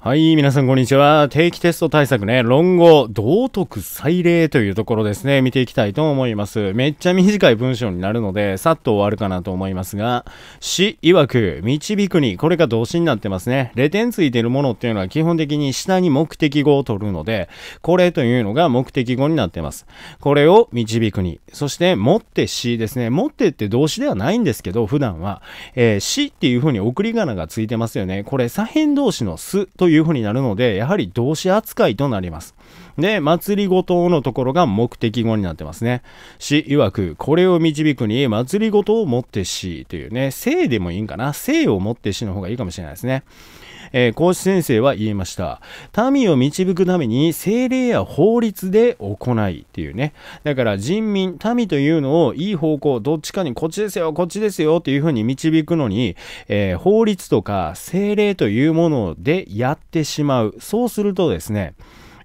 はい、皆さんこんにちは。定期テスト対策ね、論語、道徳再例というところですね、見ていきたいと思います。めっちゃ短い文章になるので、さっと終わるかなと思いますが、死曰く、導くに、これが動詞になってますね。テ点ついてるものっていうのは基本的に下に目的語を取るので、これというのが目的語になってます。これを導くに、そして持って死ですね。持ってって動詞ではないんですけど、普段は、えー、死っていう風に送り仮名がついてますよね。これ、左辺同士のすというというふうになるので、やはり動詞扱いとなります。で、祭りごとのところが目的語になってますね。し、曰く、これを導くに、祭りごとをもってし、というね、性でもいいんかな。性をもって死の方がいいかもしれないですね。えー、講師先生は言いました。民を導くために政令や法律で行いっていうね。だから人民、民というのをいい方向、どっちかにこっちですよ、こっちですよっていうふうに導くのに、えー、法律とか政令というものでやってしまう。そうするとですね、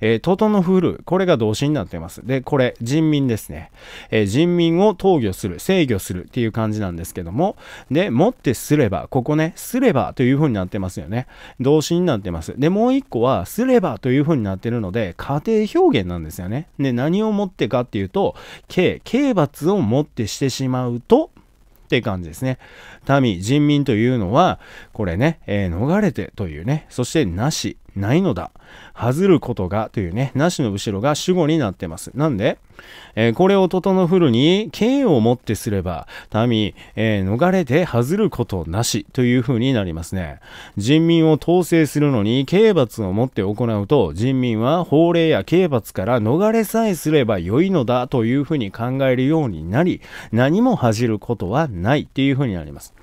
えー、トトのフル、これが動詞になってます。で、これ、人民ですね。えー、人民を投与する、制御するっていう感じなんですけども、で、もってすれば、ここね、すればという風になってますよね。動詞になってます。で、もう一個は、すればという風になってるので、仮定表現なんですよね。で、何をもってかっていうと、刑、刑罰をもってしてしまうと、って感じですね。民、人民というのは、これね、えー、逃れてというね、そしてなし、ないのだ。はずることがというね、なしの後ろが主語になってます。なんで、えー、これをととのふるに、刑をもってすれば、民、えー、逃れてはずることなしというふうになりますね。人民を統制するのに刑罰をもって行うと、人民は法令や刑罰から逃れさえすれば良いのだというふうに考えるようになり、何も恥じることはないっていうふうになります。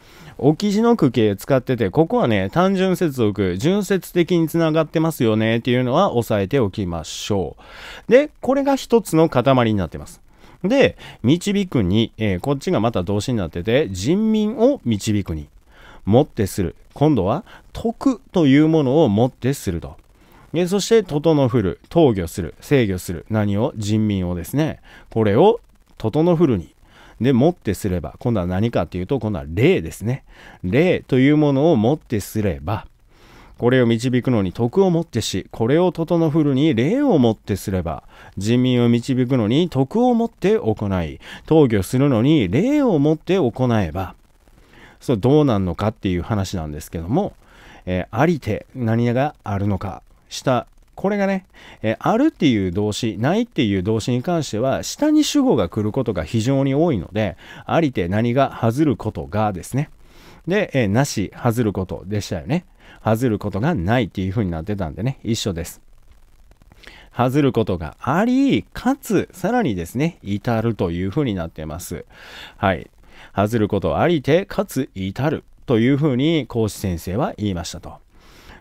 オキ地の区形使ってて、ここはね、単純接続、純接的につながってますよねっていうのは押さえておきましょう。で、これが一つの塊になってます。で、導くに、えー、こっちがまた動詞になってて、人民を導くに、もってする。今度は、徳というものをもってすると。でそして、整ふる、投御する、制御する。何を人民をですね。これを、整ふるに。で、もってすれば、今度は何かっていうと、今度は霊ですね。霊というものをもってすれば、これを導くのに徳をもってし、これを整うふるに礼をもってすれば、人民を導くのに徳をもって行い、投御するのに礼をもって行えば、そうどうなんのかっていう話なんですけども、えー、ありて何があるのか、したこれがね、えあるっていう動詞、ないっていう動詞に関しては、下に主語が来ることが非常に多いので、ありて何が外ることがですね。で、えなし、外ることでしたよね。外ることがないっていう風になってたんでね、一緒です。外ることがあり、かつ、さらにですね、至るという風になってます。はい。外ることありて、かつ至るという風に、講師先生は言いましたと。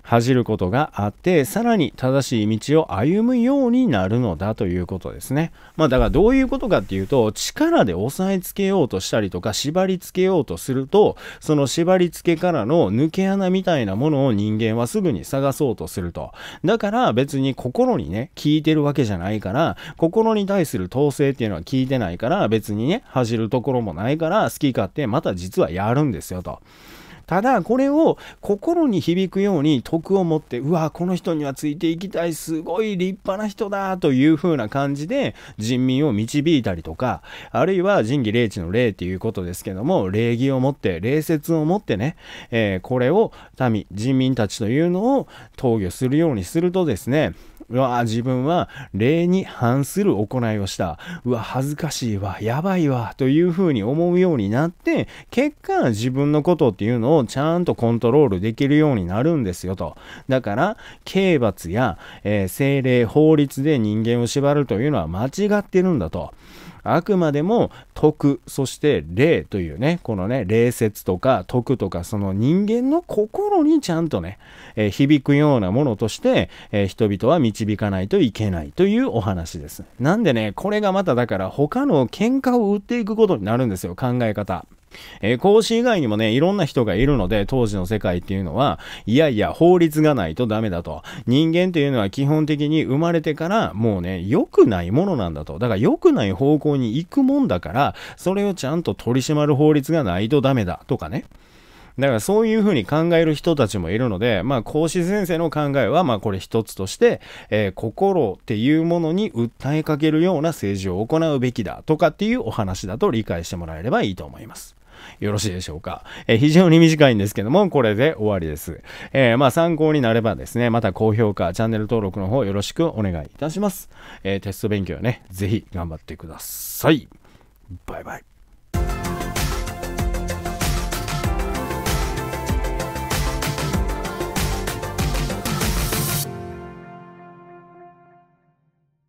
恥じることがあってさらに正しい道を歩むようになるのだということですね。まあだからどういうことかっていうと力で押さえつけようとしたりとか縛りつけようとするとその縛りつけからの抜け穴みたいなものを人間はすぐに探そうとすると。だから別に心にね聞いてるわけじゃないから心に対する統制っていうのは聞いてないから別にね恥じるところもないから好き勝手また実はやるんですよと。ただこれを心に響くように徳を持ってうわこの人にはついていきたいすごい立派な人だという風な感じで人民を導いたりとかあるいは仁義礼智の礼っていうことですけども礼儀を持って礼節を持ってね、えー、これを民人民たちというのを投与するようにするとですねうわ自分は礼に反する行いをしたうわ恥ずかしいわやばいわというふうに思うようになって結果自分のことっていうのをちゃんとコントロールできるようになるんですよと。だから、刑罰や、えー、政令、法律で人間を縛るというのは間違ってるんだと。あくまでも徳、そして霊というね、このね、礼節とか徳とか、その人間の心にちゃんとね、えー、響くようなものとして、えー、人々は導かないといけないというお話です。なんでね、これがまただから他の喧嘩を売っていくことになるんですよ、考え方。えー、講師以外にもね、いろんな人がいるので、当時の世界っていうのは、いやいや、法律がないとダメだと。人間っていうのは基本的に生まれてから、もうね、良くないものなんだと。だから良くない方向に行くもんだから、それをちゃんと取り締まる法律がないとダメだとかね。だからそういうふうに考える人たちもいるので、まあ、孔子先生の考えは、まあ、これ一つとして、えー、心っていうものに訴えかけるような政治を行うべきだとかっていうお話だと理解してもらえればいいと思います。よろしいでしょうか。えー、非常に短いんですけども、これで終わりです。えー、まあ参考になればですね、また高評価、チャンネル登録の方よろしくお願いいたします。えー、テスト勉強ね、ぜひ頑張ってください。バイバイ。